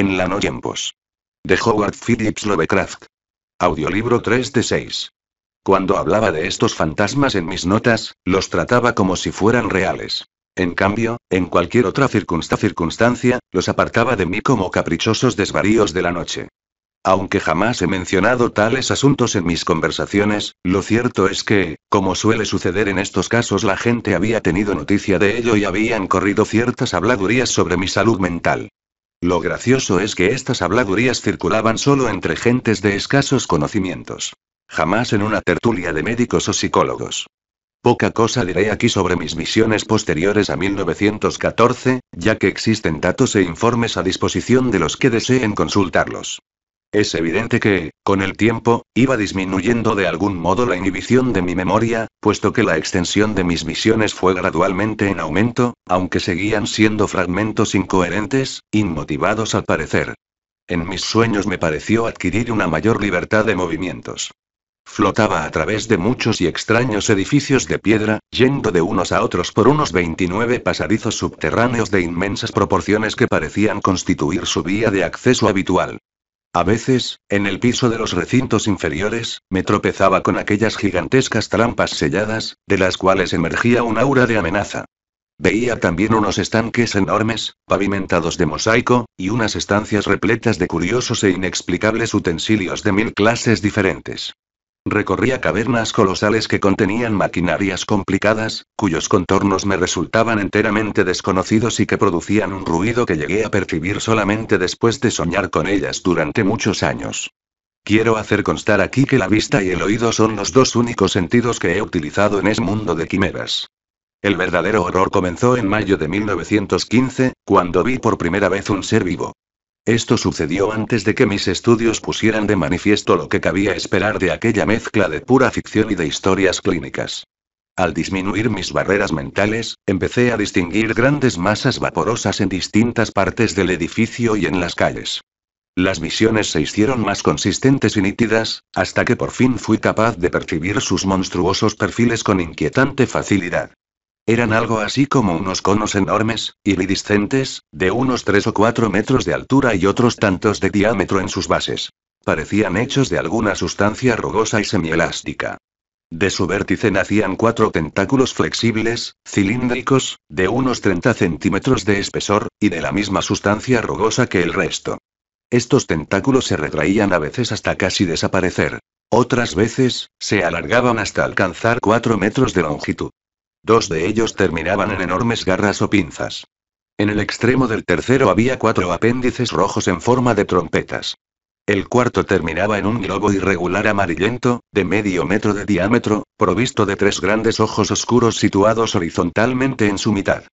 En la en tiempos. De Howard Phillips Lovecraft. Audiolibro 3 de 6. Cuando hablaba de estos fantasmas en mis notas, los trataba como si fueran reales. En cambio, en cualquier otra circunstancia, los apartaba de mí como caprichosos desvaríos de la noche. Aunque jamás he mencionado tales asuntos en mis conversaciones, lo cierto es que, como suele suceder en estos casos, la gente había tenido noticia de ello y habían corrido ciertas habladurías sobre mi salud mental. Lo gracioso es que estas habladurías circulaban solo entre gentes de escasos conocimientos. Jamás en una tertulia de médicos o psicólogos. Poca cosa diré aquí sobre mis misiones posteriores a 1914, ya que existen datos e informes a disposición de los que deseen consultarlos. Es evidente que, con el tiempo, iba disminuyendo de algún modo la inhibición de mi memoria, puesto que la extensión de mis visiones fue gradualmente en aumento, aunque seguían siendo fragmentos incoherentes, inmotivados al parecer. En mis sueños me pareció adquirir una mayor libertad de movimientos. Flotaba a través de muchos y extraños edificios de piedra, yendo de unos a otros por unos 29 pasadizos subterráneos de inmensas proporciones que parecían constituir su vía de acceso habitual. A veces, en el piso de los recintos inferiores, me tropezaba con aquellas gigantescas trampas selladas, de las cuales emergía un aura de amenaza. Veía también unos estanques enormes, pavimentados de mosaico, y unas estancias repletas de curiosos e inexplicables utensilios de mil clases diferentes. Recorría cavernas colosales que contenían maquinarias complicadas, cuyos contornos me resultaban enteramente desconocidos y que producían un ruido que llegué a percibir solamente después de soñar con ellas durante muchos años. Quiero hacer constar aquí que la vista y el oído son los dos únicos sentidos que he utilizado en ese mundo de quimeras. El verdadero horror comenzó en mayo de 1915, cuando vi por primera vez un ser vivo. Esto sucedió antes de que mis estudios pusieran de manifiesto lo que cabía esperar de aquella mezcla de pura ficción y de historias clínicas. Al disminuir mis barreras mentales, empecé a distinguir grandes masas vaporosas en distintas partes del edificio y en las calles. Las misiones se hicieron más consistentes y nítidas, hasta que por fin fui capaz de percibir sus monstruosos perfiles con inquietante facilidad. Eran algo así como unos conos enormes, iridiscentes, de unos 3 o 4 metros de altura y otros tantos de diámetro en sus bases. Parecían hechos de alguna sustancia rugosa y semielástica. De su vértice nacían cuatro tentáculos flexibles, cilíndricos, de unos 30 centímetros de espesor, y de la misma sustancia rugosa que el resto. Estos tentáculos se retraían a veces hasta casi desaparecer. Otras veces, se alargaban hasta alcanzar 4 metros de longitud. Dos de ellos terminaban en enormes garras o pinzas. En el extremo del tercero había cuatro apéndices rojos en forma de trompetas. El cuarto terminaba en un globo irregular amarillento, de medio metro de diámetro, provisto de tres grandes ojos oscuros situados horizontalmente en su mitad.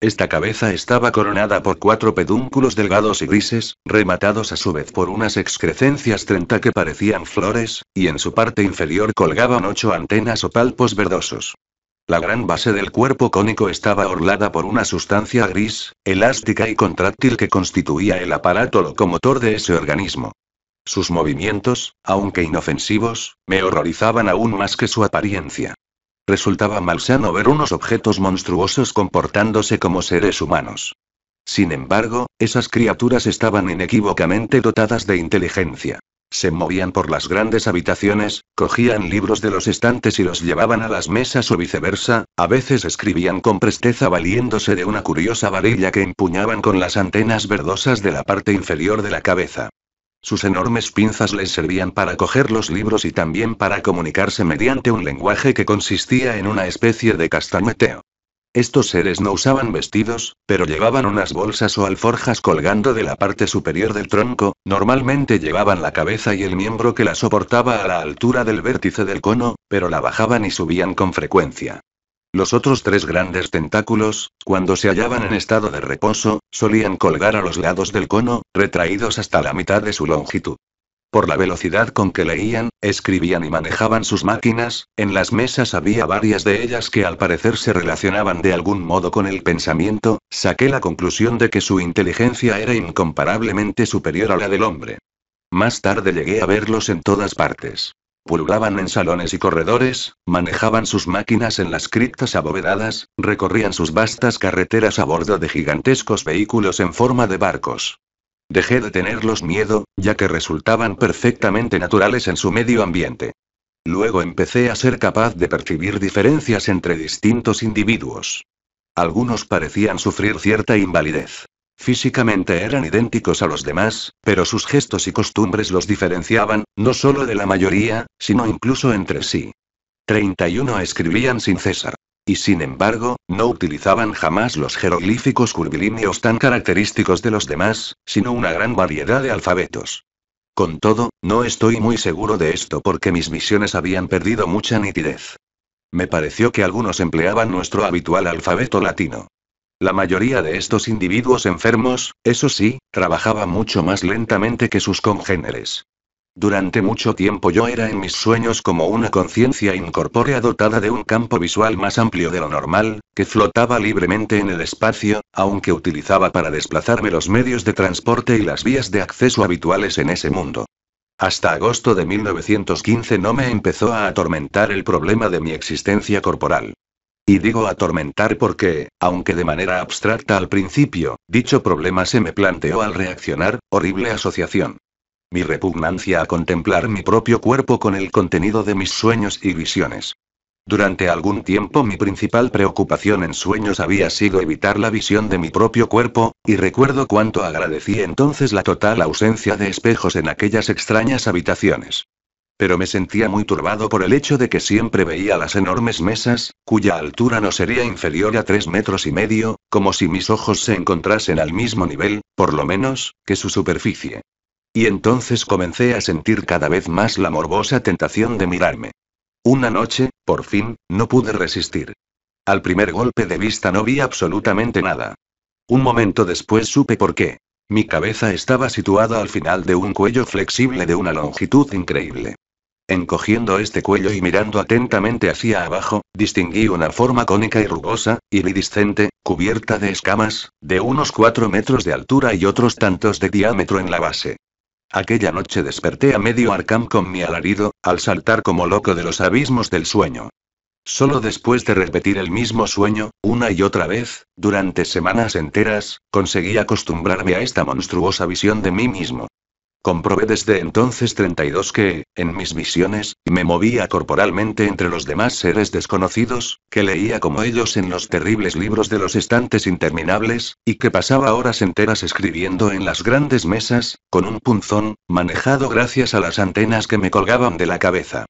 Esta cabeza estaba coronada por cuatro pedúnculos delgados y grises, rematados a su vez por unas excrescencias treinta que parecían flores, y en su parte inferior colgaban ocho antenas o palpos verdosos. La gran base del cuerpo cónico estaba orlada por una sustancia gris, elástica y contráctil que constituía el aparato locomotor de ese organismo. Sus movimientos, aunque inofensivos, me horrorizaban aún más que su apariencia. Resultaba malsano ver unos objetos monstruosos comportándose como seres humanos. Sin embargo, esas criaturas estaban inequívocamente dotadas de inteligencia. Se movían por las grandes habitaciones, cogían libros de los estantes y los llevaban a las mesas o viceversa, a veces escribían con presteza valiéndose de una curiosa varilla que empuñaban con las antenas verdosas de la parte inferior de la cabeza. Sus enormes pinzas les servían para coger los libros y también para comunicarse mediante un lenguaje que consistía en una especie de castañeteo. Estos seres no usaban vestidos, pero llevaban unas bolsas o alforjas colgando de la parte superior del tronco, normalmente llevaban la cabeza y el miembro que la soportaba a la altura del vértice del cono, pero la bajaban y subían con frecuencia. Los otros tres grandes tentáculos, cuando se hallaban en estado de reposo, solían colgar a los lados del cono, retraídos hasta la mitad de su longitud. Por la velocidad con que leían, escribían y manejaban sus máquinas, en las mesas había varias de ellas que al parecer se relacionaban de algún modo con el pensamiento, saqué la conclusión de que su inteligencia era incomparablemente superior a la del hombre. Más tarde llegué a verlos en todas partes pululaban en salones y corredores, manejaban sus máquinas en las criptas abovedadas, recorrían sus vastas carreteras a bordo de gigantescos vehículos en forma de barcos. Dejé de tenerlos miedo, ya que resultaban perfectamente naturales en su medio ambiente. Luego empecé a ser capaz de percibir diferencias entre distintos individuos. Algunos parecían sufrir cierta invalidez. Físicamente eran idénticos a los demás, pero sus gestos y costumbres los diferenciaban, no solo de la mayoría, sino incluso entre sí. 31 escribían sin cesar. Y sin embargo, no utilizaban jamás los jeroglíficos curvilíneos tan característicos de los demás, sino una gran variedad de alfabetos. Con todo, no estoy muy seguro de esto porque mis misiones habían perdido mucha nitidez. Me pareció que algunos empleaban nuestro habitual alfabeto latino. La mayoría de estos individuos enfermos, eso sí, trabajaba mucho más lentamente que sus congéneres. Durante mucho tiempo yo era en mis sueños como una conciencia incorpórea dotada de un campo visual más amplio de lo normal, que flotaba libremente en el espacio, aunque utilizaba para desplazarme los medios de transporte y las vías de acceso habituales en ese mundo. Hasta agosto de 1915 no me empezó a atormentar el problema de mi existencia corporal. Y digo atormentar porque, aunque de manera abstracta al principio, dicho problema se me planteó al reaccionar, horrible asociación. Mi repugnancia a contemplar mi propio cuerpo con el contenido de mis sueños y visiones. Durante algún tiempo mi principal preocupación en sueños había sido evitar la visión de mi propio cuerpo, y recuerdo cuánto agradecí entonces la total ausencia de espejos en aquellas extrañas habitaciones. Pero me sentía muy turbado por el hecho de que siempre veía las enormes mesas, cuya altura no sería inferior a tres metros y medio, como si mis ojos se encontrasen al mismo nivel, por lo menos, que su superficie. Y entonces comencé a sentir cada vez más la morbosa tentación de mirarme. Una noche, por fin, no pude resistir. Al primer golpe de vista no vi absolutamente nada. Un momento después supe por qué. Mi cabeza estaba situada al final de un cuello flexible de una longitud increíble. Encogiendo este cuello y mirando atentamente hacia abajo, distinguí una forma cónica y rugosa, iridiscente, cubierta de escamas, de unos 4 metros de altura y otros tantos de diámetro en la base. Aquella noche desperté a medio Arkham con mi alarido, al saltar como loco de los abismos del sueño. Solo después de repetir el mismo sueño, una y otra vez, durante semanas enteras, conseguí acostumbrarme a esta monstruosa visión de mí mismo. Comprobé desde entonces 32 que, en mis visiones, me movía corporalmente entre los demás seres desconocidos, que leía como ellos en los terribles libros de los estantes interminables, y que pasaba horas enteras escribiendo en las grandes mesas, con un punzón, manejado gracias a las antenas que me colgaban de la cabeza.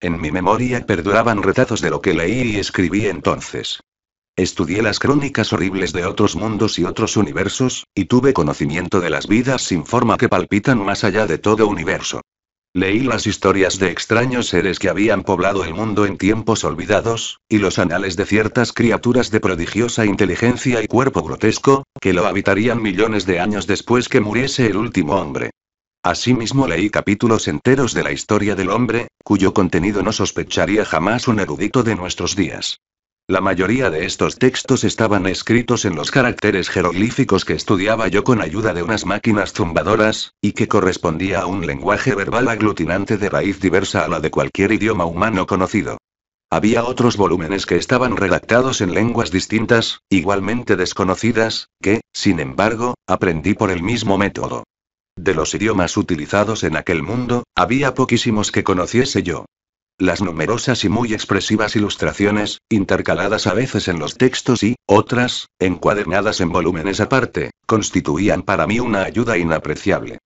En mi memoria perduraban retazos de lo que leí y escribí entonces. Estudié las crónicas horribles de otros mundos y otros universos, y tuve conocimiento de las vidas sin forma que palpitan más allá de todo universo. Leí las historias de extraños seres que habían poblado el mundo en tiempos olvidados, y los anales de ciertas criaturas de prodigiosa inteligencia y cuerpo grotesco, que lo habitarían millones de años después que muriese el último hombre. Asimismo leí capítulos enteros de la historia del hombre, cuyo contenido no sospecharía jamás un erudito de nuestros días. La mayoría de estos textos estaban escritos en los caracteres jeroglíficos que estudiaba yo con ayuda de unas máquinas zumbadoras, y que correspondía a un lenguaje verbal aglutinante de raíz diversa a la de cualquier idioma humano conocido. Había otros volúmenes que estaban redactados en lenguas distintas, igualmente desconocidas, que, sin embargo, aprendí por el mismo método. De los idiomas utilizados en aquel mundo, había poquísimos que conociese yo las numerosas y muy expresivas ilustraciones, intercaladas a veces en los textos y, otras, encuadernadas en volúmenes aparte, constituían para mí una ayuda inapreciable.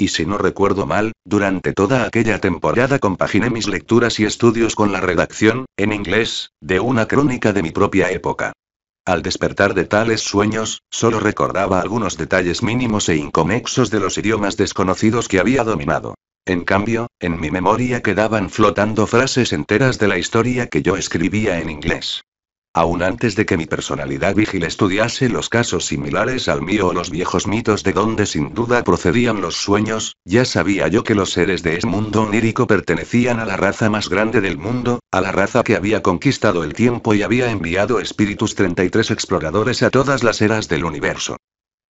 Y si no recuerdo mal, durante toda aquella temporada compaginé mis lecturas y estudios con la redacción, en inglés, de una crónica de mi propia época. Al despertar de tales sueños, solo recordaba algunos detalles mínimos e inconexos de los idiomas desconocidos que había dominado. En cambio, en mi memoria quedaban flotando frases enteras de la historia que yo escribía en inglés. Aún antes de que mi personalidad vigil estudiase los casos similares al mío o los viejos mitos de donde sin duda procedían los sueños, ya sabía yo que los seres de ese mundo onírico pertenecían a la raza más grande del mundo, a la raza que había conquistado el tiempo y había enviado espíritus 33 exploradores a todas las eras del universo.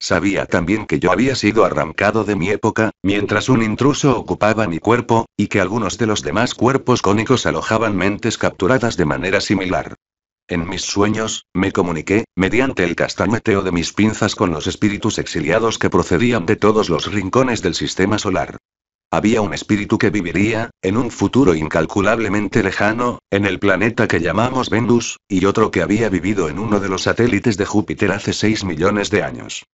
Sabía también que yo había sido arrancado de mi época, mientras un intruso ocupaba mi cuerpo, y que algunos de los demás cuerpos cónicos alojaban mentes capturadas de manera similar. En mis sueños, me comuniqué, mediante el castañeteo de mis pinzas con los espíritus exiliados que procedían de todos los rincones del sistema solar. Había un espíritu que viviría, en un futuro incalculablemente lejano, en el planeta que llamamos Venus, y otro que había vivido en uno de los satélites de Júpiter hace 6 millones de años.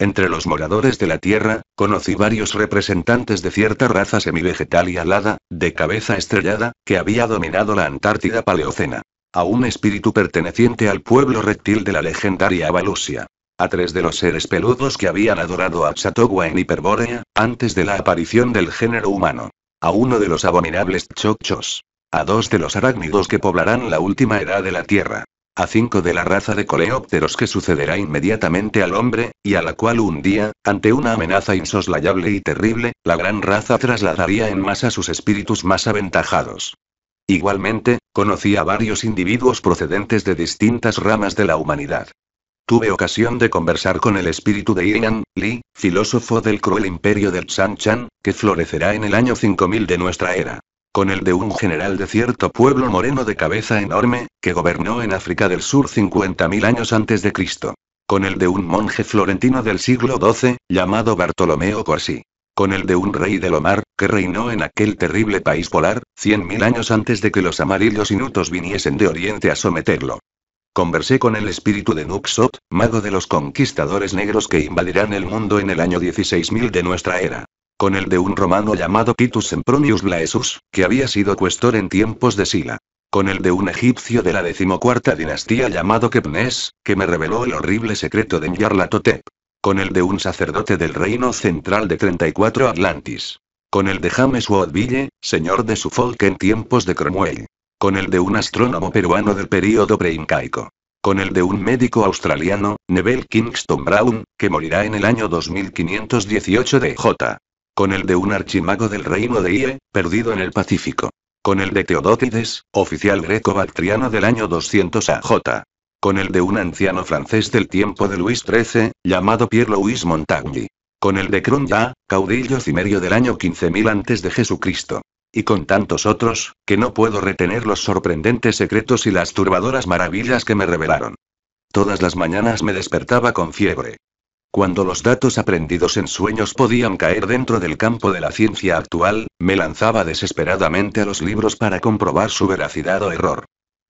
Entre los moradores de la Tierra, conocí varios representantes de cierta raza semivegetal y alada, de cabeza estrellada, que había dominado la Antártida Paleocena. A un espíritu perteneciente al pueblo reptil de la legendaria Avalusia a tres de los seres peludos que habían adorado a Xatogua en Hiperbórea, antes de la aparición del género humano. A uno de los abominables chocchos, A dos de los arácnidos que poblarán la última edad de la Tierra a cinco de la raza de coleópteros que sucederá inmediatamente al hombre, y a la cual un día, ante una amenaza insoslayable y terrible, la gran raza trasladaría en masa sus espíritus más aventajados. Igualmente, conocí a varios individuos procedentes de distintas ramas de la humanidad. Tuve ocasión de conversar con el espíritu de Ian Li, filósofo del cruel imperio del Chan, que florecerá en el año 5000 de nuestra era con el de un general de cierto pueblo moreno de cabeza enorme, que gobernó en África del Sur 50.000 años antes de Cristo, con el de un monje florentino del siglo XII, llamado Bartolomeo Corsi, con el de un rey del Omar, que reinó en aquel terrible país polar, 100.000 años antes de que los amarillos inutos viniesen de Oriente a someterlo. Conversé con el espíritu de Nuxot, mago de los conquistadores negros que invadirán el mundo en el año 16.000 de nuestra era con el de un romano llamado Titus Sempronius Blaesus, que había sido cuestor en tiempos de Sila, con el de un egipcio de la decimocuarta dinastía llamado Kepnes, que me reveló el horrible secreto de Nyarlathotep, con el de un sacerdote del reino central de 34 Atlantis, con el de James Wadville, señor de Suffolk en tiempos de Cromwell, con el de un astrónomo peruano del período preincaico con el de un médico australiano, Neville Kingston Brown, que morirá en el año 2518 de J con el de un archimago del reino de Ie, perdido en el Pacífico. Con el de Teodótides, oficial greco-bactriano del año 200 AJ. Con el de un anciano francés del tiempo de Luis XIII, llamado Pierre-Louis Montagny. Con el de caudillos caudillo cimerio del año 15.000 antes de Jesucristo y con tantos otros, que no puedo retener los sorprendentes secretos y las turbadoras maravillas que me revelaron. Todas las mañanas me despertaba con fiebre. Cuando los datos aprendidos en sueños podían caer dentro del campo de la ciencia actual, me lanzaba desesperadamente a los libros para comprobar su veracidad o error.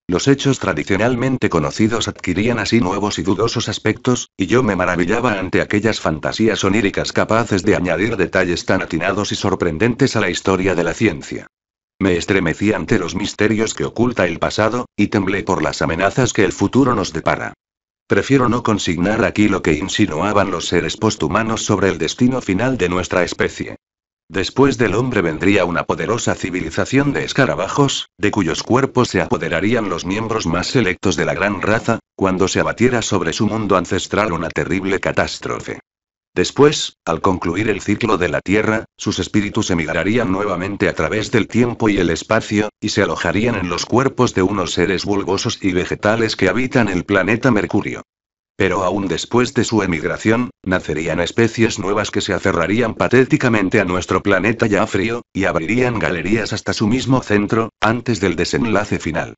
Los hechos tradicionalmente conocidos adquirían así nuevos y dudosos aspectos, y yo me maravillaba ante aquellas fantasías oníricas capaces de añadir detalles tan atinados y sorprendentes a la historia de la ciencia. Me estremecí ante los misterios que oculta el pasado, y temblé por las amenazas que el futuro nos depara. Prefiero no consignar aquí lo que insinuaban los seres posthumanos sobre el destino final de nuestra especie. Después del hombre vendría una poderosa civilización de escarabajos, de cuyos cuerpos se apoderarían los miembros más selectos de la gran raza, cuando se abatiera sobre su mundo ancestral una terrible catástrofe. Después, al concluir el ciclo de la Tierra, sus espíritus emigrarían nuevamente a través del tiempo y el espacio, y se alojarían en los cuerpos de unos seres bulbosos y vegetales que habitan el planeta Mercurio. Pero aún después de su emigración, nacerían especies nuevas que se aferrarían patéticamente a nuestro planeta ya frío, y abrirían galerías hasta su mismo centro, antes del desenlace final.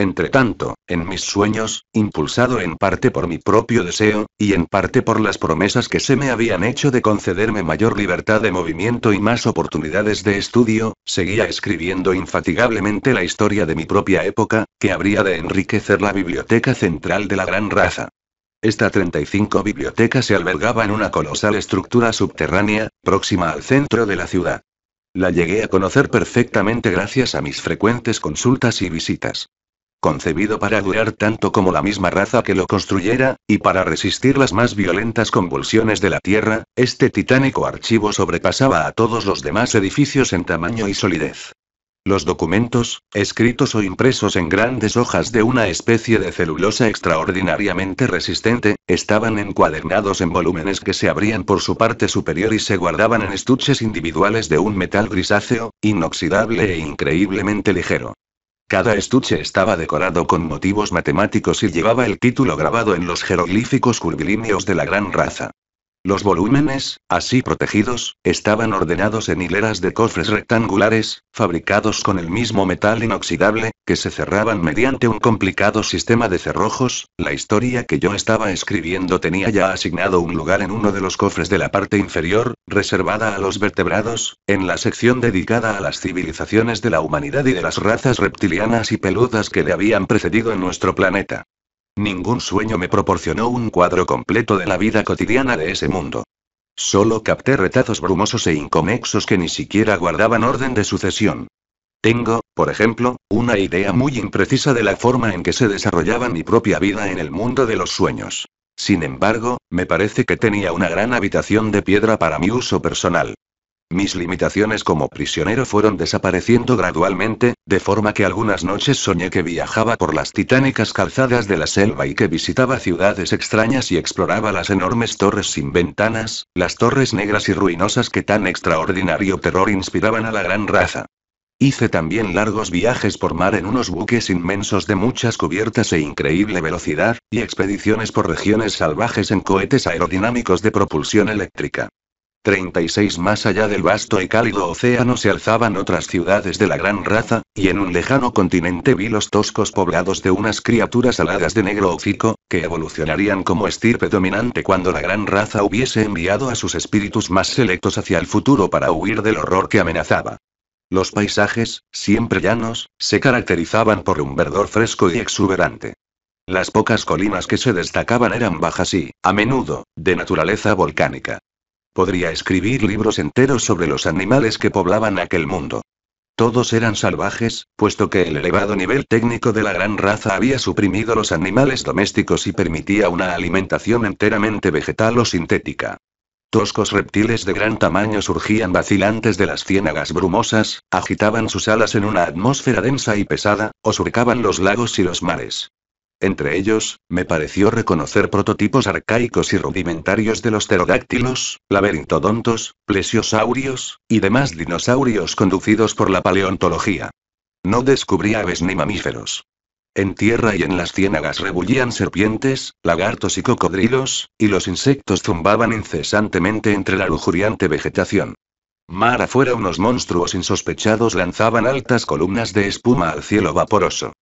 Entre tanto, en mis sueños, impulsado en parte por mi propio deseo, y en parte por las promesas que se me habían hecho de concederme mayor libertad de movimiento y más oportunidades de estudio, seguía escribiendo infatigablemente la historia de mi propia época, que habría de enriquecer la biblioteca central de la gran raza. Esta 35 biblioteca se albergaba en una colosal estructura subterránea, próxima al centro de la ciudad. La llegué a conocer perfectamente gracias a mis frecuentes consultas y visitas concebido para durar tanto como la misma raza que lo construyera, y para resistir las más violentas convulsiones de la Tierra, este titánico archivo sobrepasaba a todos los demás edificios en tamaño y solidez. Los documentos, escritos o impresos en grandes hojas de una especie de celulosa extraordinariamente resistente, estaban encuadernados en volúmenes que se abrían por su parte superior y se guardaban en estuches individuales de un metal grisáceo, inoxidable e increíblemente ligero. Cada estuche estaba decorado con motivos matemáticos y llevaba el título grabado en los jeroglíficos curvilíneos de la gran raza. Los volúmenes, así protegidos, estaban ordenados en hileras de cofres rectangulares, fabricados con el mismo metal inoxidable, que se cerraban mediante un complicado sistema de cerrojos. La historia que yo estaba escribiendo tenía ya asignado un lugar en uno de los cofres de la parte inferior, reservada a los vertebrados, en la sección dedicada a las civilizaciones de la humanidad y de las razas reptilianas y peludas que le habían precedido en nuestro planeta. Ningún sueño me proporcionó un cuadro completo de la vida cotidiana de ese mundo. Solo capté retazos brumosos e inconexos que ni siquiera guardaban orden de sucesión. Tengo, por ejemplo, una idea muy imprecisa de la forma en que se desarrollaba mi propia vida en el mundo de los sueños. Sin embargo, me parece que tenía una gran habitación de piedra para mi uso personal. Mis limitaciones como prisionero fueron desapareciendo gradualmente, de forma que algunas noches soñé que viajaba por las titánicas calzadas de la selva y que visitaba ciudades extrañas y exploraba las enormes torres sin ventanas, las torres negras y ruinosas que tan extraordinario terror inspiraban a la gran raza. Hice también largos viajes por mar en unos buques inmensos de muchas cubiertas e increíble velocidad, y expediciones por regiones salvajes en cohetes aerodinámicos de propulsión eléctrica. 36 más allá del vasto y cálido océano se alzaban otras ciudades de la gran raza, y en un lejano continente vi los toscos poblados de unas criaturas aladas de negro hocico, que evolucionarían como estirpe dominante cuando la gran raza hubiese enviado a sus espíritus más selectos hacia el futuro para huir del horror que amenazaba. Los paisajes, siempre llanos, se caracterizaban por un verdor fresco y exuberante. Las pocas colinas que se destacaban eran bajas y, a menudo, de naturaleza volcánica. Podría escribir libros enteros sobre los animales que poblaban aquel mundo. Todos eran salvajes, puesto que el elevado nivel técnico de la gran raza había suprimido los animales domésticos y permitía una alimentación enteramente vegetal o sintética. Toscos reptiles de gran tamaño surgían vacilantes de las ciénagas brumosas, agitaban sus alas en una atmósfera densa y pesada, o surcaban los lagos y los mares. Entre ellos, me pareció reconocer prototipos arcaicos y rudimentarios de los pterodáctilos, laberintodontos, plesiosaurios, y demás dinosaurios conducidos por la paleontología. No descubrí aves ni mamíferos. En tierra y en las ciénagas rebullían serpientes, lagartos y cocodrilos, y los insectos zumbaban incesantemente entre la lujuriante vegetación. Mar afuera unos monstruos insospechados lanzaban altas columnas de espuma al cielo vaporoso.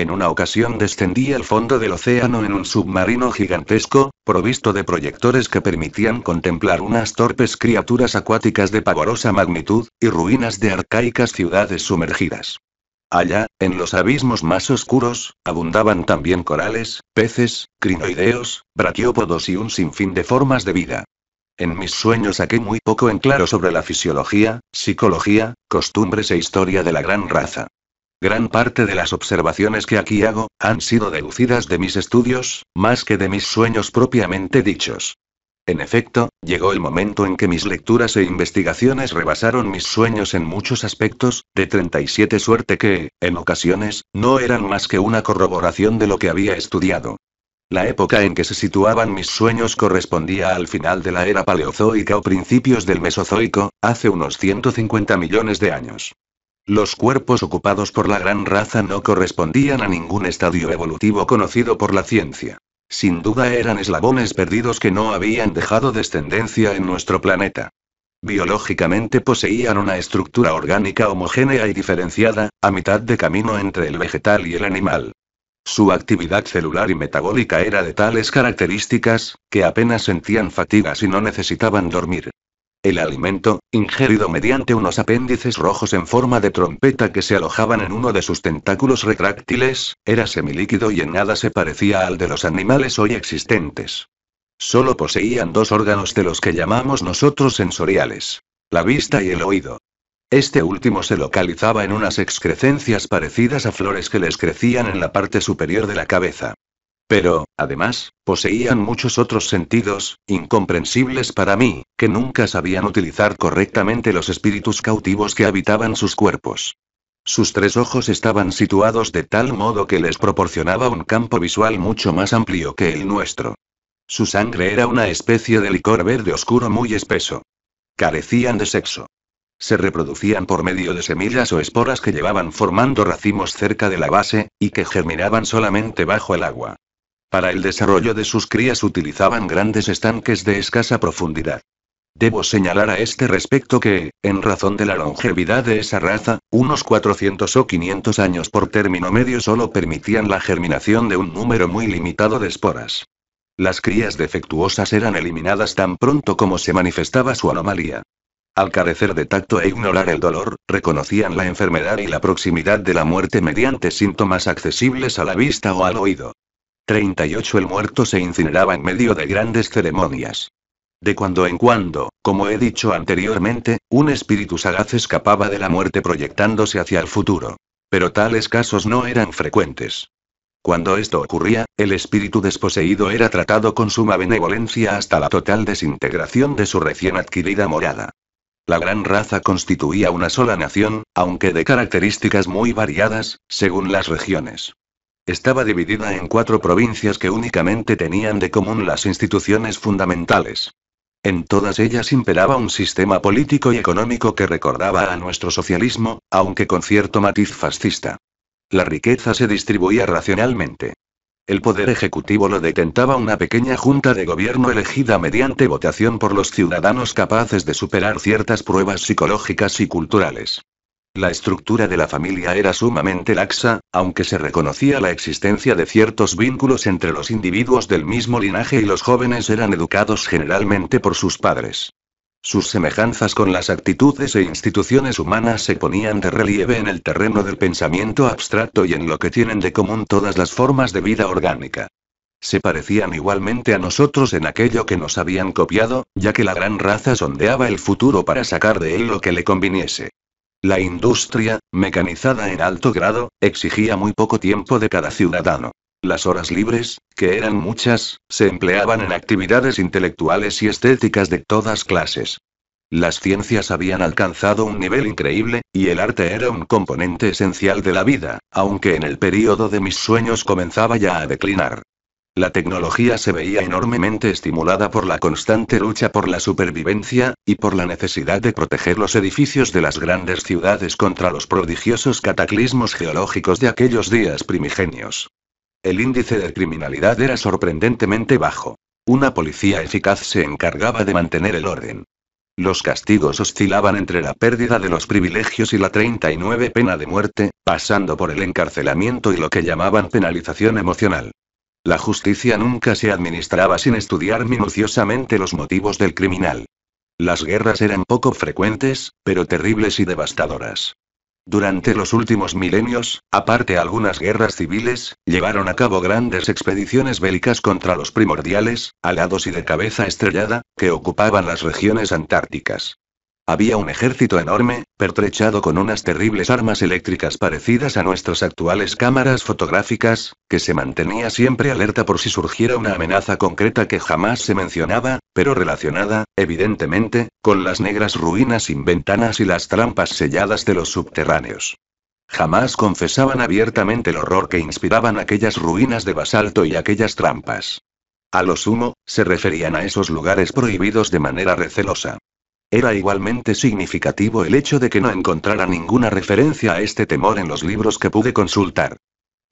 En una ocasión descendí al fondo del océano en un submarino gigantesco, provisto de proyectores que permitían contemplar unas torpes criaturas acuáticas de pavorosa magnitud, y ruinas de arcaicas ciudades sumergidas. Allá, en los abismos más oscuros, abundaban también corales, peces, crinoideos, braquiópodos y un sinfín de formas de vida. En mis sueños saqué muy poco en claro sobre la fisiología, psicología, costumbres e historia de la gran raza. Gran parte de las observaciones que aquí hago, han sido deducidas de mis estudios, más que de mis sueños propiamente dichos. En efecto, llegó el momento en que mis lecturas e investigaciones rebasaron mis sueños en muchos aspectos, de 37 suerte que, en ocasiones, no eran más que una corroboración de lo que había estudiado. La época en que se situaban mis sueños correspondía al final de la era paleozoica o principios del Mesozoico, hace unos 150 millones de años. Los cuerpos ocupados por la gran raza no correspondían a ningún estadio evolutivo conocido por la ciencia. Sin duda eran eslabones perdidos que no habían dejado descendencia en nuestro planeta. Biológicamente poseían una estructura orgánica homogénea y diferenciada, a mitad de camino entre el vegetal y el animal. Su actividad celular y metabólica era de tales características, que apenas sentían fatigas y no necesitaban dormir. El alimento, ingerido mediante unos apéndices rojos en forma de trompeta que se alojaban en uno de sus tentáculos retráctiles, era semilíquido y en nada se parecía al de los animales hoy existentes. Solo poseían dos órganos de los que llamamos nosotros sensoriales, la vista y el oído. Este último se localizaba en unas excrescencias parecidas a flores que les crecían en la parte superior de la cabeza. Pero, además, poseían muchos otros sentidos, incomprensibles para mí, que nunca sabían utilizar correctamente los espíritus cautivos que habitaban sus cuerpos. Sus tres ojos estaban situados de tal modo que les proporcionaba un campo visual mucho más amplio que el nuestro. Su sangre era una especie de licor verde oscuro muy espeso. Carecían de sexo. Se reproducían por medio de semillas o esporas que llevaban formando racimos cerca de la base, y que germinaban solamente bajo el agua. Para el desarrollo de sus crías utilizaban grandes estanques de escasa profundidad. Debo señalar a este respecto que, en razón de la longevidad de esa raza, unos 400 o 500 años por término medio solo permitían la germinación de un número muy limitado de esporas. Las crías defectuosas eran eliminadas tan pronto como se manifestaba su anomalía. Al carecer de tacto e ignorar el dolor, reconocían la enfermedad y la proximidad de la muerte mediante síntomas accesibles a la vista o al oído. 38 El muerto se incineraba en medio de grandes ceremonias. De cuando en cuando, como he dicho anteriormente, un espíritu sagaz escapaba de la muerte proyectándose hacia el futuro. Pero tales casos no eran frecuentes. Cuando esto ocurría, el espíritu desposeído era tratado con suma benevolencia hasta la total desintegración de su recién adquirida morada. La gran raza constituía una sola nación, aunque de características muy variadas, según las regiones estaba dividida en cuatro provincias que únicamente tenían de común las instituciones fundamentales. En todas ellas imperaba un sistema político y económico que recordaba a nuestro socialismo, aunque con cierto matiz fascista. La riqueza se distribuía racionalmente. El poder ejecutivo lo detentaba una pequeña junta de gobierno elegida mediante votación por los ciudadanos capaces de superar ciertas pruebas psicológicas y culturales. La estructura de la familia era sumamente laxa, aunque se reconocía la existencia de ciertos vínculos entre los individuos del mismo linaje y los jóvenes eran educados generalmente por sus padres. Sus semejanzas con las actitudes e instituciones humanas se ponían de relieve en el terreno del pensamiento abstracto y en lo que tienen de común todas las formas de vida orgánica. Se parecían igualmente a nosotros en aquello que nos habían copiado, ya que la gran raza sondeaba el futuro para sacar de él lo que le conviniese. La industria, mecanizada en alto grado, exigía muy poco tiempo de cada ciudadano. Las horas libres, que eran muchas, se empleaban en actividades intelectuales y estéticas de todas clases. Las ciencias habían alcanzado un nivel increíble, y el arte era un componente esencial de la vida, aunque en el período de mis sueños comenzaba ya a declinar. La tecnología se veía enormemente estimulada por la constante lucha por la supervivencia, y por la necesidad de proteger los edificios de las grandes ciudades contra los prodigiosos cataclismos geológicos de aquellos días primigenios. El índice de criminalidad era sorprendentemente bajo. Una policía eficaz se encargaba de mantener el orden. Los castigos oscilaban entre la pérdida de los privilegios y la 39 pena de muerte, pasando por el encarcelamiento y lo que llamaban penalización emocional. La justicia nunca se administraba sin estudiar minuciosamente los motivos del criminal. Las guerras eran poco frecuentes, pero terribles y devastadoras. Durante los últimos milenios, aparte algunas guerras civiles, llevaron a cabo grandes expediciones bélicas contra los primordiales, alados y de cabeza estrellada, que ocupaban las regiones antárticas. Había un ejército enorme, pertrechado con unas terribles armas eléctricas parecidas a nuestras actuales cámaras fotográficas, que se mantenía siempre alerta por si surgiera una amenaza concreta que jamás se mencionaba, pero relacionada, evidentemente, con las negras ruinas sin ventanas y las trampas selladas de los subterráneos. Jamás confesaban abiertamente el horror que inspiraban aquellas ruinas de basalto y aquellas trampas. A lo sumo, se referían a esos lugares prohibidos de manera recelosa. Era igualmente significativo el hecho de que no encontrara ninguna referencia a este temor en los libros que pude consultar.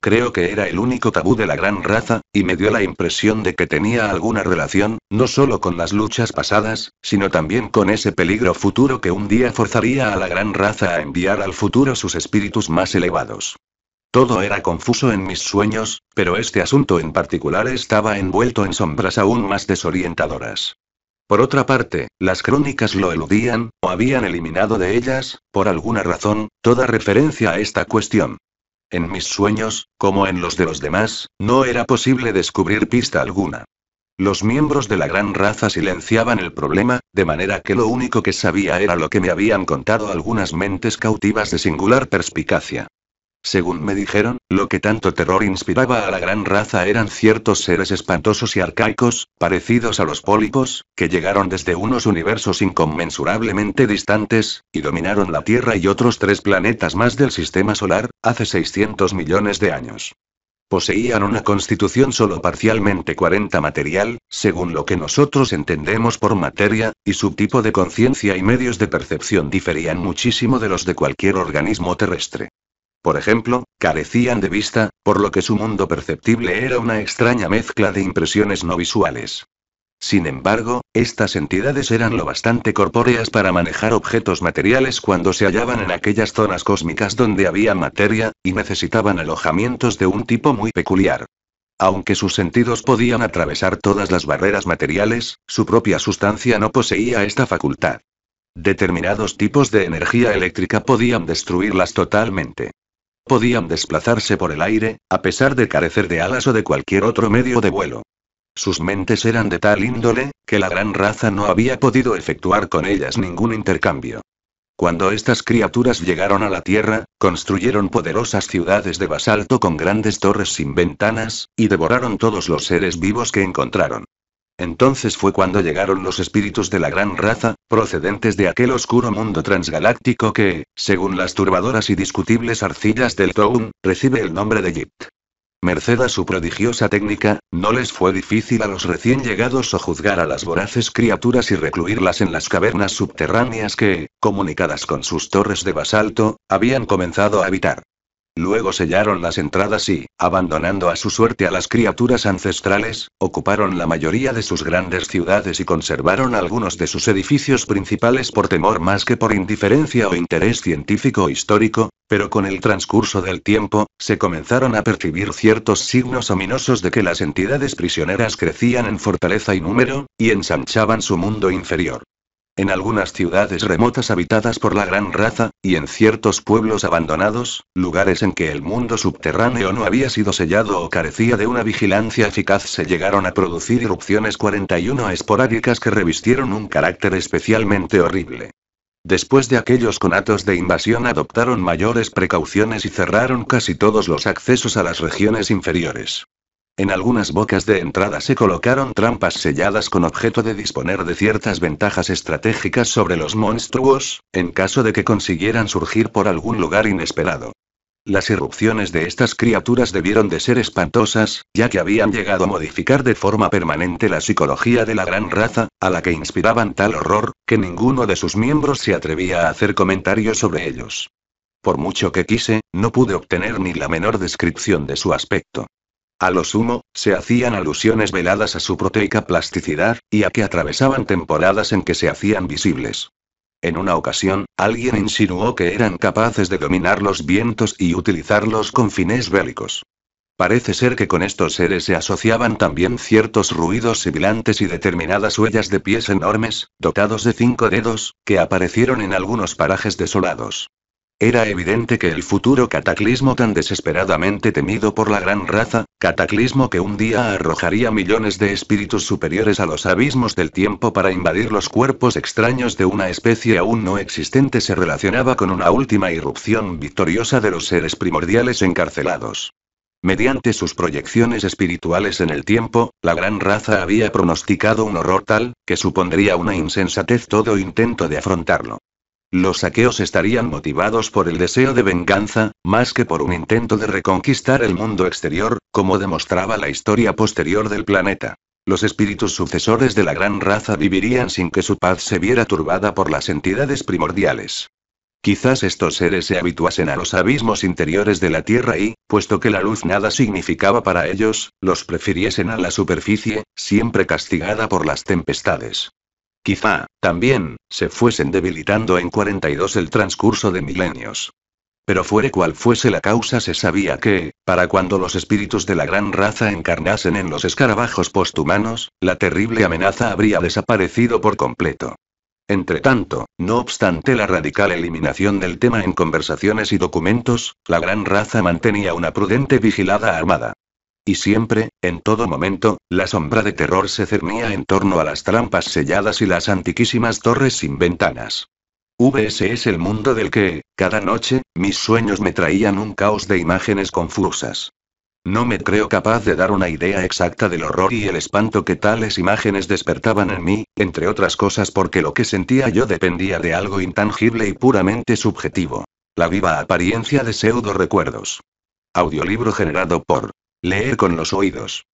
Creo que era el único tabú de la gran raza, y me dio la impresión de que tenía alguna relación, no solo con las luchas pasadas, sino también con ese peligro futuro que un día forzaría a la gran raza a enviar al futuro sus espíritus más elevados. Todo era confuso en mis sueños, pero este asunto en particular estaba envuelto en sombras aún más desorientadoras. Por otra parte, las crónicas lo eludían, o habían eliminado de ellas, por alguna razón, toda referencia a esta cuestión. En mis sueños, como en los de los demás, no era posible descubrir pista alguna. Los miembros de la gran raza silenciaban el problema, de manera que lo único que sabía era lo que me habían contado algunas mentes cautivas de singular perspicacia. Según me dijeron, lo que tanto terror inspiraba a la gran raza eran ciertos seres espantosos y arcaicos, parecidos a los pólipos, que llegaron desde unos universos inconmensurablemente distantes, y dominaron la Tierra y otros tres planetas más del sistema solar, hace 600 millones de años. Poseían una constitución solo parcialmente 40 material, según lo que nosotros entendemos por materia, y su tipo de conciencia y medios de percepción diferían muchísimo de los de cualquier organismo terrestre por ejemplo, carecían de vista, por lo que su mundo perceptible era una extraña mezcla de impresiones no visuales. Sin embargo, estas entidades eran lo bastante corpóreas para manejar objetos materiales cuando se hallaban en aquellas zonas cósmicas donde había materia, y necesitaban alojamientos de un tipo muy peculiar. Aunque sus sentidos podían atravesar todas las barreras materiales, su propia sustancia no poseía esta facultad. Determinados tipos de energía eléctrica podían destruirlas totalmente. Podían desplazarse por el aire, a pesar de carecer de alas o de cualquier otro medio de vuelo. Sus mentes eran de tal índole, que la gran raza no había podido efectuar con ellas ningún intercambio. Cuando estas criaturas llegaron a la Tierra, construyeron poderosas ciudades de basalto con grandes torres sin ventanas, y devoraron todos los seres vivos que encontraron. Entonces fue cuando llegaron los espíritus de la gran raza, procedentes de aquel oscuro mundo transgaláctico que, según las turbadoras y discutibles arcillas del Toun, recibe el nombre de Yit. Merced a su prodigiosa técnica, no les fue difícil a los recién llegados sojuzgar a las voraces criaturas y recluirlas en las cavernas subterráneas que, comunicadas con sus torres de basalto, habían comenzado a habitar. Luego sellaron las entradas y, abandonando a su suerte a las criaturas ancestrales, ocuparon la mayoría de sus grandes ciudades y conservaron algunos de sus edificios principales por temor más que por indiferencia o interés científico o histórico, pero con el transcurso del tiempo, se comenzaron a percibir ciertos signos ominosos de que las entidades prisioneras crecían en fortaleza y número, y ensanchaban su mundo inferior. En algunas ciudades remotas habitadas por la gran raza, y en ciertos pueblos abandonados, lugares en que el mundo subterráneo no había sido sellado o carecía de una vigilancia eficaz, se llegaron a producir erupciones 41 esporádicas que revistieron un carácter especialmente horrible. Después de aquellos conatos de invasión adoptaron mayores precauciones y cerraron casi todos los accesos a las regiones inferiores. En algunas bocas de entrada se colocaron trampas selladas con objeto de disponer de ciertas ventajas estratégicas sobre los monstruos, en caso de que consiguieran surgir por algún lugar inesperado. Las irrupciones de estas criaturas debieron de ser espantosas, ya que habían llegado a modificar de forma permanente la psicología de la gran raza, a la que inspiraban tal horror, que ninguno de sus miembros se atrevía a hacer comentarios sobre ellos. Por mucho que quise, no pude obtener ni la menor descripción de su aspecto. A lo sumo, se hacían alusiones veladas a su proteica plasticidad, y a que atravesaban temporadas en que se hacían visibles. En una ocasión, alguien insinuó que eran capaces de dominar los vientos y utilizarlos con fines bélicos. Parece ser que con estos seres se asociaban también ciertos ruidos sibilantes y determinadas huellas de pies enormes, dotados de cinco dedos, que aparecieron en algunos parajes desolados. Era evidente que el futuro cataclismo tan desesperadamente temido por la gran raza, cataclismo que un día arrojaría millones de espíritus superiores a los abismos del tiempo para invadir los cuerpos extraños de una especie aún no existente, se relacionaba con una última irrupción victoriosa de los seres primordiales encarcelados. Mediante sus proyecciones espirituales en el tiempo, la gran raza había pronosticado un horror tal, que supondría una insensatez todo intento de afrontarlo. Los saqueos estarían motivados por el deseo de venganza, más que por un intento de reconquistar el mundo exterior, como demostraba la historia posterior del planeta. Los espíritus sucesores de la gran raza vivirían sin que su paz se viera turbada por las entidades primordiales. Quizás estos seres se habituasen a los abismos interiores de la Tierra y, puesto que la luz nada significaba para ellos, los prefiriesen a la superficie, siempre castigada por las tempestades. Quizá, también, se fuesen debilitando en 42 el transcurso de milenios. Pero fuere cual fuese la causa, se sabía que, para cuando los espíritus de la gran raza encarnasen en los escarabajos posthumanos, la terrible amenaza habría desaparecido por completo. Entretanto, no obstante la radical eliminación del tema en conversaciones y documentos, la gran raza mantenía una prudente vigilada armada. Y siempre, en todo momento, la sombra de terror se cernía en torno a las trampas selladas y las antiquísimas torres sin ventanas. VS es el mundo del que, cada noche, mis sueños me traían un caos de imágenes confusas. No me creo capaz de dar una idea exacta del horror y el espanto que tales imágenes despertaban en mí, entre otras cosas porque lo que sentía yo dependía de algo intangible y puramente subjetivo. La viva apariencia de pseudo recuerdos. Audiolibro generado por Leer con los oídos.